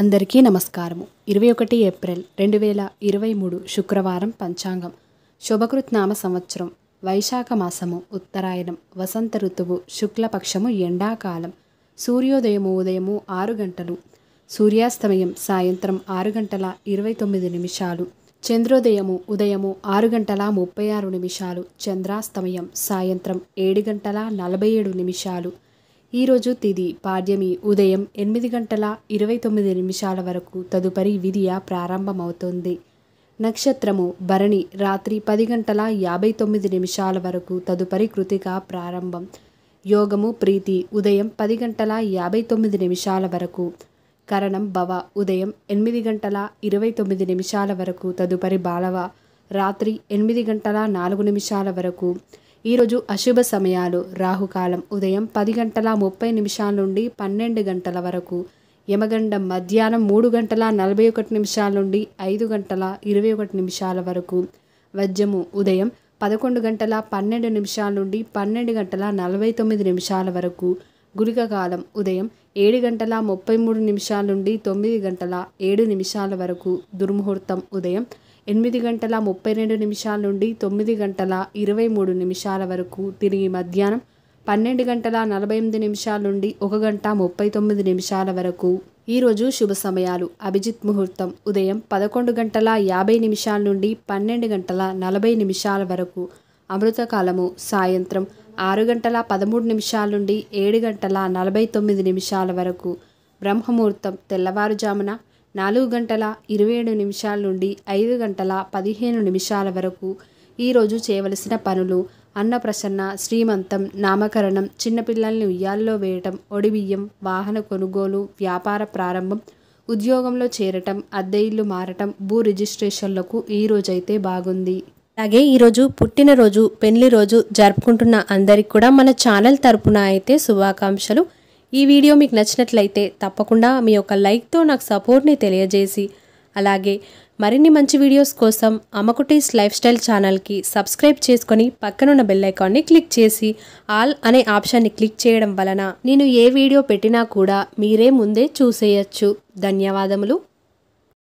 అందరికీ నమస్కారము ఇరవై ఒకటి ఏప్రిల్ రెండు వేల ఇరవై మూడు శుక్రవారం పంచాంగం శుభకృత్నామ సంవత్సరం వైశాఖ మాసము ఉత్తరాయణం వసంత ఋతువు శుక్లపక్షము ఎండాకాలం సూర్యోదయము ఉదయము ఆరు గంటలు సూర్యాస్తమయం సాయంత్రం ఆరు గంటల ఇరవై తొమ్మిది నిమిషాలు చంద్రోదయము ఉదయము ఆరు గంటల ముప్పై ఆరు నిమిషాలు చంద్రాస్తమయం సాయంత్రం ఏడు గంటల నలభై ఏడు నిమిషాలు ఈరోజు తిది పాడ్యమి ఉదయం ఎనిమిది గంటల ఇరవై తొమ్మిది నిమిషాల వరకు తదుపరి విధియ ప్రారంభమవుతుంది నక్షత్రము భరణి రాత్రి పది గంటల యాభై తొమ్మిది నిమిషాల వరకు తదుపరి కృతిక ప్రారంభం యోగము ప్రీతి ఉదయం పది గంటల యాభై తొమ్మిది నిమిషాల వరకు కరణం భవ ఉదయం ఎనిమిది గంటల ఇరవై తొమ్మిది నిమిషాల వరకు తదుపరి బాలవ రాత్రి ఎనిమిది గంటల నాలుగు నిమిషాల వరకు ఈరోజు అశుభ సమయాలు రాహుకాలం ఉదయం పది గంటల ముప్పై నిమిషాల నుండి పన్నెండు గంటల వరకు యమగండం మధ్యాహ్నం మూడు గంటల నలభై ఒకటి నిమిషాల నుండి ఐదు గంటల ఇరవై ఒకటి నిమిషాల వరకు వజ్రము ఉదయం పదకొండు గంటల పన్నెండు నిమిషాల నుండి పన్నెండు గంటల నలభై తొమ్మిది నిమిషాల వరకు గురిక కాలం ఉదయం ఏడు గంటల ముప్పై మూడు నిమిషాల నుండి తొమ్మిది గంటల ఏడు నిమిషాల వరకు దుర్ముహూర్తం ఉదయం ఎనిమిది గంటల ముప్పై రెండు నిమిషాల నుండి తొమ్మిది గంటల ఇరవై మూడు నిమిషాల వరకు తిరిగి మధ్యాహ్నం పన్నెండు గంటల నలభై ఎనిమిది నిమిషాల నుండి ఒక గంట ముప్పై తొమ్మిది నిమిషాల వరకు ఈరోజు శుభ సమయాలు అభిజిత్ ముహూర్తం ఉదయం పదకొండు గంటల యాభై నిమిషాల నుండి పన్నెండు గంటల నలభై నిమిషాల వరకు అమృతకాలము సాయంత్రం ఆరు గంటల పదమూడు నిమిషాల నుండి ఏడు గంటల నలభై తొమ్మిది నిమిషాల వరకు బ్రహ్మముహూర్తం తెల్లవారుజామున నాలుగు గంటల ఇరవై ఏడు నిమిషాల నుండి ఐదు గంటల పదిహేను నిమిషాల వరకు ఈరోజు చేయవలసిన పనులు అన్నప్రసన్న శ్రీమంతం నామకరణం చిన్నపిల్లల్ని ఉయ్యాల్లో వేయటం ఒడిబియ్యం వాహన కొనుగోలు వ్యాపార ప్రారంభం ఉద్యోగంలో చేరటం అద్దె ఇల్లు మారటం భూ రిజిస్ట్రేషన్లకు ఈ రోజైతే బాగుంది అలాగే ఈరోజు పుట్టినరోజు పెళ్లి రోజు జరుపుకుంటున్న అందరికి కూడా మన ఛానల్ తరపున అయితే శుభాకాంక్షలు ఈ వీడియో మీకు నచ్చినట్లయితే తప్పకుండా మీ యొక్క లైక్తో నాకు సపోర్ట్ని తెలియజేసి అలాగే మరిన్ని మంచి వీడియోస్ కోసం అమ్మకుటీస్ లైఫ్ స్టైల్ ఛానల్కి సబ్స్క్రైబ్ చేసుకొని పక్కనున్న బెల్లైకాన్ని క్లిక్ చేసి ఆల్ అనే ఆప్షన్ని క్లిక్ చేయడం వలన నేను ఏ వీడియో పెట్టినా కూడా మీరే ముందే చూసేయచ్చు ధన్యవాదములు